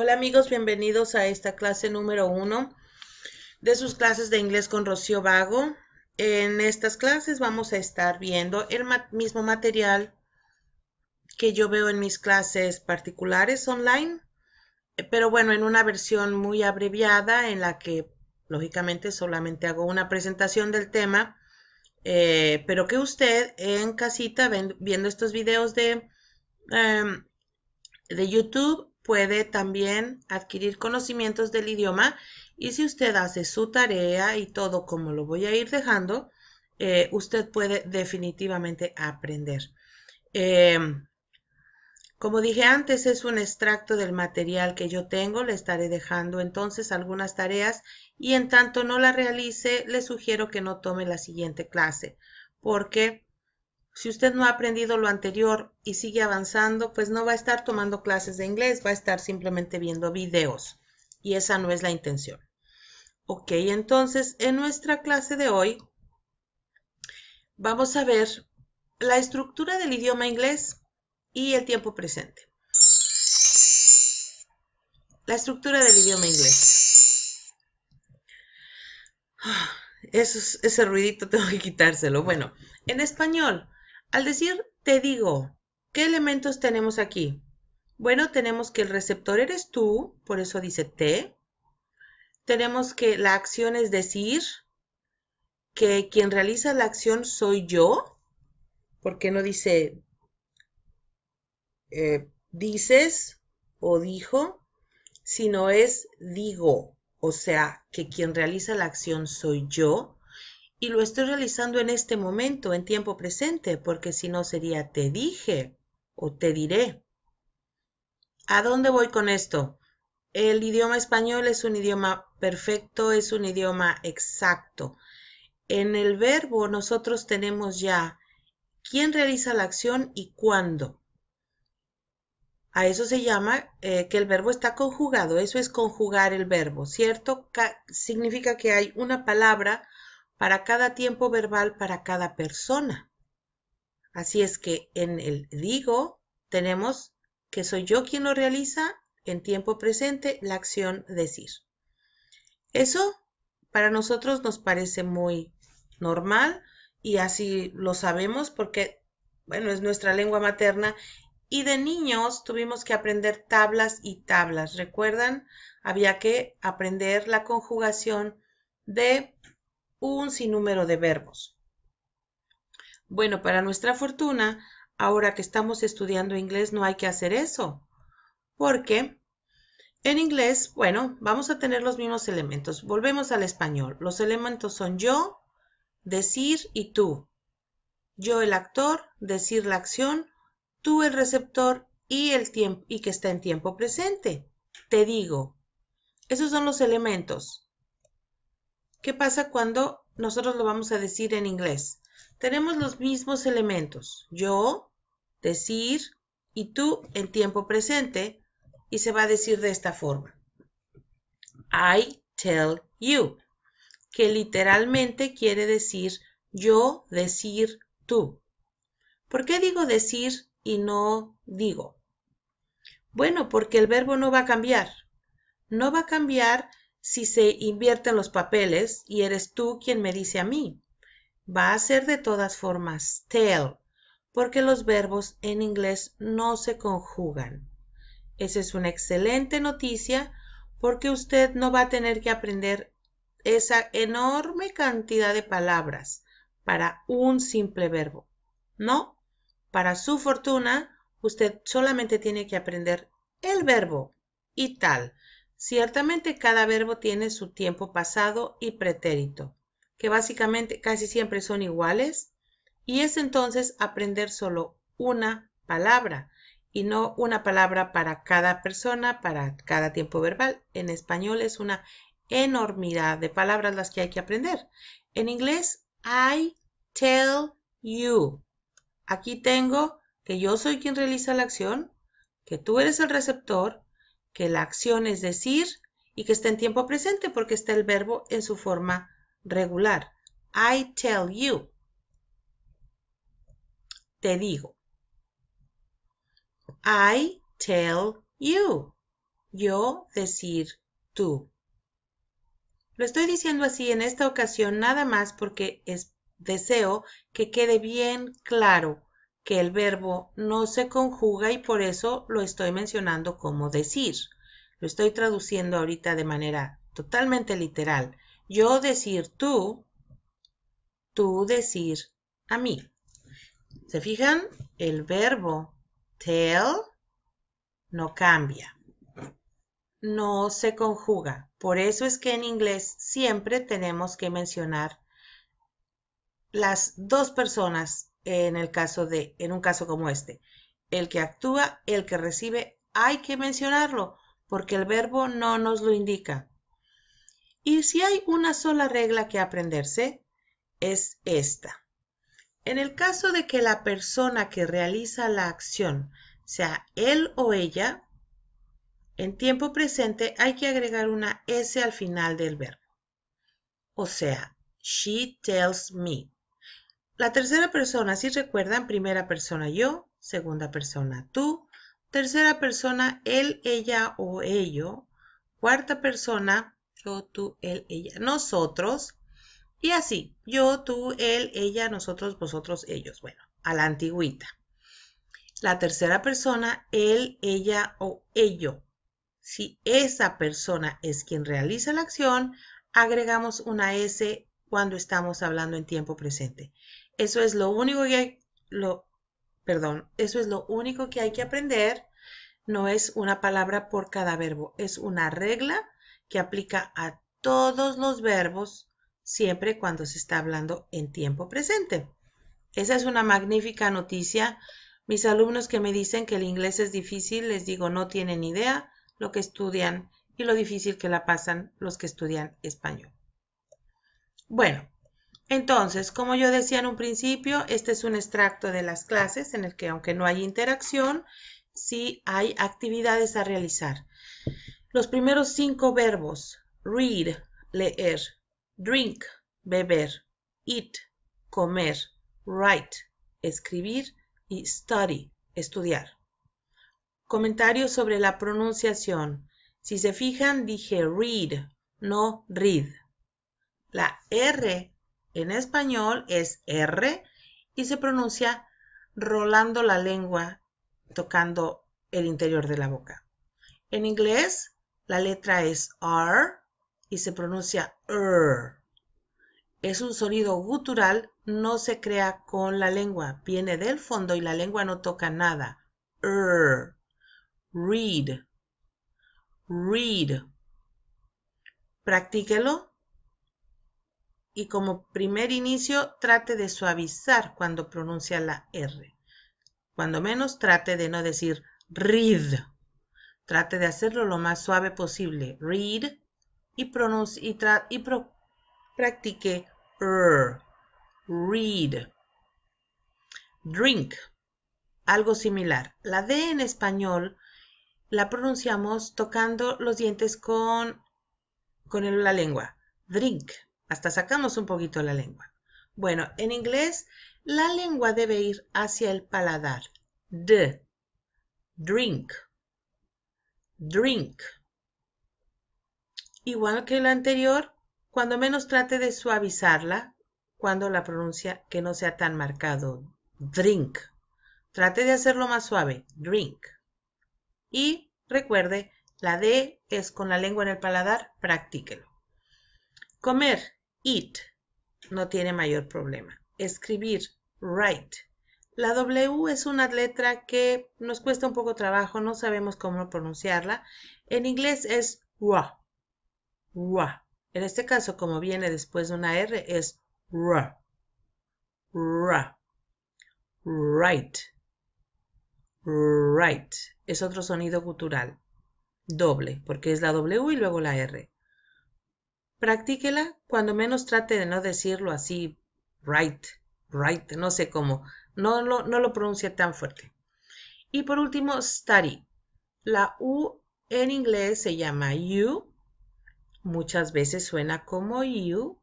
Hola amigos, bienvenidos a esta clase número uno de sus clases de inglés con Rocío Vago. En estas clases vamos a estar viendo el mismo material que yo veo en mis clases particulares online, pero bueno, en una versión muy abreviada en la que lógicamente solamente hago una presentación del tema, eh, pero que usted en casita viendo estos videos de, em, de YouTube puede también adquirir conocimientos del idioma y si usted hace su tarea y todo como lo voy a ir dejando, eh, usted puede definitivamente aprender. Eh, como dije antes, es un extracto del material que yo tengo. Le estaré dejando entonces algunas tareas y en tanto no la realice, le sugiero que no tome la siguiente clase porque si usted no ha aprendido lo anterior y sigue avanzando, pues no va a estar tomando clases de inglés, va a estar simplemente viendo videos. Y esa no es la intención. Ok, entonces en nuestra clase de hoy vamos a ver la estructura del idioma inglés y el tiempo presente. La estructura del idioma inglés. Ah, eso, ese ruidito tengo que quitárselo. Bueno, en español, al decir te digo, ¿qué elementos tenemos aquí? Bueno, tenemos que el receptor eres tú, por eso dice te. Tenemos que la acción es decir, que quien realiza la acción soy yo, porque no dice eh, dices o dijo, sino es digo, o sea, que quien realiza la acción soy yo, y lo estoy realizando en este momento, en tiempo presente, porque si no sería te dije o te diré. ¿A dónde voy con esto? El idioma español es un idioma perfecto, es un idioma exacto. En el verbo nosotros tenemos ya quién realiza la acción y cuándo. A eso se llama eh, que el verbo está conjugado, eso es conjugar el verbo, ¿cierto? significa que hay una palabra para cada tiempo verbal, para cada persona. Así es que en el digo tenemos que soy yo quien lo realiza en tiempo presente la acción decir. Eso para nosotros nos parece muy normal y así lo sabemos porque, bueno, es nuestra lengua materna y de niños tuvimos que aprender tablas y tablas. ¿Recuerdan? Había que aprender la conjugación de un sinnúmero de verbos. Bueno, para nuestra fortuna, ahora que estamos estudiando inglés no hay que hacer eso, porque en inglés, bueno, vamos a tener los mismos elementos. Volvemos al español. Los elementos son yo, decir y tú. Yo el actor, decir la acción, tú el receptor y el tiempo y que está en tiempo presente. Te digo. Esos son los elementos. ¿Qué pasa cuando nosotros lo vamos a decir en inglés? Tenemos los mismos elementos, yo, decir y tú en tiempo presente y se va a decir de esta forma. I tell you, que literalmente quiere decir yo, decir tú. ¿Por qué digo decir y no digo? Bueno, porque el verbo no va a cambiar. No va a cambiar si se invierten los papeles y eres tú quien me dice a mí? Va a ser de todas formas tell, porque los verbos en inglés no se conjugan. Esa es una excelente noticia porque usted no va a tener que aprender esa enorme cantidad de palabras para un simple verbo. No, para su fortuna, usted solamente tiene que aprender el verbo y tal. Ciertamente cada verbo tiene su tiempo pasado y pretérito, que básicamente casi siempre son iguales, y es entonces aprender solo una palabra y no una palabra para cada persona, para cada tiempo verbal. En español es una enormidad de palabras las que hay que aprender. En inglés, I tell you. Aquí tengo que yo soy quien realiza la acción, que tú eres el receptor, que la acción es decir y que está en tiempo presente porque está el verbo en su forma regular. I tell you. Te digo. I tell you. Yo decir tú. Lo estoy diciendo así en esta ocasión nada más porque deseo que quede bien claro que el verbo no se conjuga y por eso lo estoy mencionando como decir. Lo estoy traduciendo ahorita de manera totalmente literal. Yo decir tú, tú decir a mí. ¿Se fijan? El verbo tell no cambia. No se conjuga. Por eso es que en inglés siempre tenemos que mencionar las dos personas en, el caso de, en un caso como este. El que actúa, el que recibe, hay que mencionarlo porque el verbo no nos lo indica. Y si hay una sola regla que aprenderse, es esta. En el caso de que la persona que realiza la acción sea él o ella, en tiempo presente hay que agregar una S al final del verbo. O sea, she tells me. La tercera persona, si recuerdan, primera persona yo, segunda persona tú, tercera persona él, ella o ello, cuarta persona yo, tú, él, ella, nosotros, y así, yo, tú, él, ella, nosotros, vosotros, ellos, bueno, a la antigüita. La tercera persona, él, ella o ello. Si esa persona es quien realiza la acción, agregamos una S cuando estamos hablando en tiempo presente. Eso es lo único que hay, lo, perdón, eso es lo único que hay que aprender. No es una palabra por cada verbo, es una regla que aplica a todos los verbos siempre cuando se está hablando en tiempo presente. Esa es una magnífica noticia. Mis alumnos que me dicen que el inglés es difícil, les digo, no tienen idea lo que estudian y lo difícil que la pasan los que estudian español. Bueno, entonces, como yo decía en un principio, este es un extracto de las clases en el que aunque no hay interacción, sí hay actividades a realizar. Los primeros cinco verbos, read, leer, drink, beber, eat, comer, write, escribir y study, estudiar. Comentarios sobre la pronunciación. Si se fijan, dije read, no read. La R en español es R y se pronuncia rolando la lengua, tocando el interior de la boca. En inglés, la letra es R y se pronuncia R. Es un sonido gutural, no se crea con la lengua, viene del fondo y la lengua no toca nada. R. Read. Read. Practíquelo y como primer inicio trate de suavizar cuando pronuncia la R. Cuando menos trate de no decir read. Trate de hacerlo lo más suave posible. Read y, y practique R. Er. Read. Drink. Algo similar. La D en español la pronunciamos tocando los dientes con, con la lengua. Drink hasta sacamos un poquito la lengua. Bueno, en inglés la lengua debe ir hacia el paladar. D. Drink. Drink. Igual que la anterior, cuando menos trate de suavizarla cuando la pronuncia que no sea tan marcado. Drink. Trate de hacerlo más suave. Drink. Y recuerde, la D es con la lengua en el paladar, practíquelo. Comer it no tiene mayor problema. Escribir, write. La W es una letra que nos cuesta un poco trabajo, no sabemos cómo pronunciarla. En inglés es wa, En este caso, como viene después de una R, es ra, ra, right, right. Es otro sonido gutural, doble, porque es la W y luego la R. Practíquela cuando menos trate de no decirlo así, right, right, no sé cómo, no lo, no lo pronuncie tan fuerte. Y por último, study. La U en inglés se llama you, muchas veces suena como you,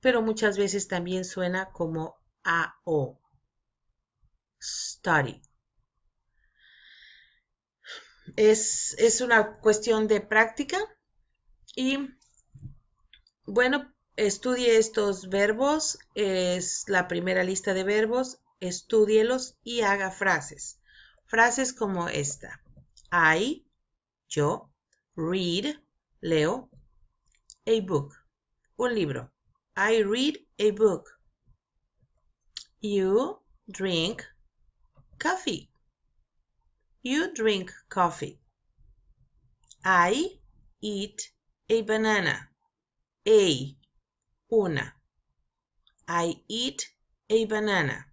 pero muchas veces también suena como a o. Study. Es, es, una cuestión de práctica y bueno, estudie estos verbos, es la primera lista de verbos, estudielos y haga frases. Frases como esta. I, yo, read, leo, a book, un libro. I read a book. You drink coffee. You drink coffee. I eat a banana a, una. I eat a banana.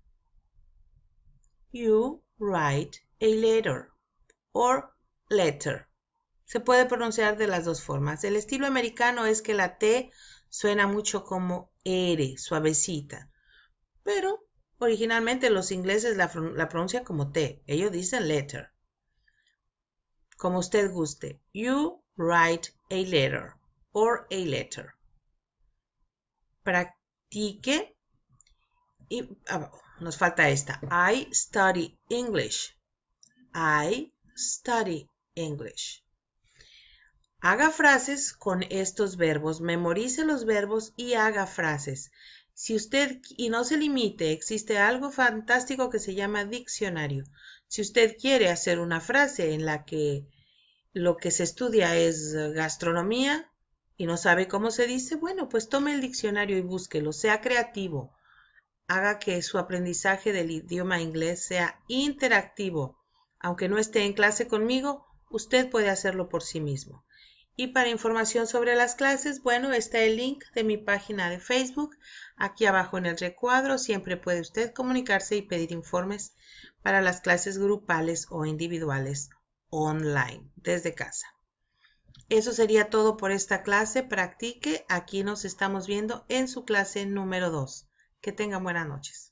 You write a letter or letter. Se puede pronunciar de las dos formas. El estilo americano es que la T suena mucho como R, suavecita. Pero originalmente los ingleses la, la pronuncian como T. Ellos dicen letter. Como usted guste. You write a letter or a letter practique. Y ah, nos falta esta. I study English. I study English. Haga frases con estos verbos, memorice los verbos y haga frases. Si usted, y no se limite, existe algo fantástico que se llama diccionario. Si usted quiere hacer una frase en la que lo que se estudia es gastronomía, y no sabe cómo se dice, bueno, pues tome el diccionario y búsquelo, sea creativo, haga que su aprendizaje del idioma inglés sea interactivo. Aunque no esté en clase conmigo, usted puede hacerlo por sí mismo. Y para información sobre las clases, bueno, está el link de mi página de Facebook. Aquí abajo en el recuadro siempre puede usted comunicarse y pedir informes para las clases grupales o individuales online desde casa. Eso sería todo por esta clase. Practique. Aquí nos estamos viendo en su clase número 2. Que tengan buenas noches.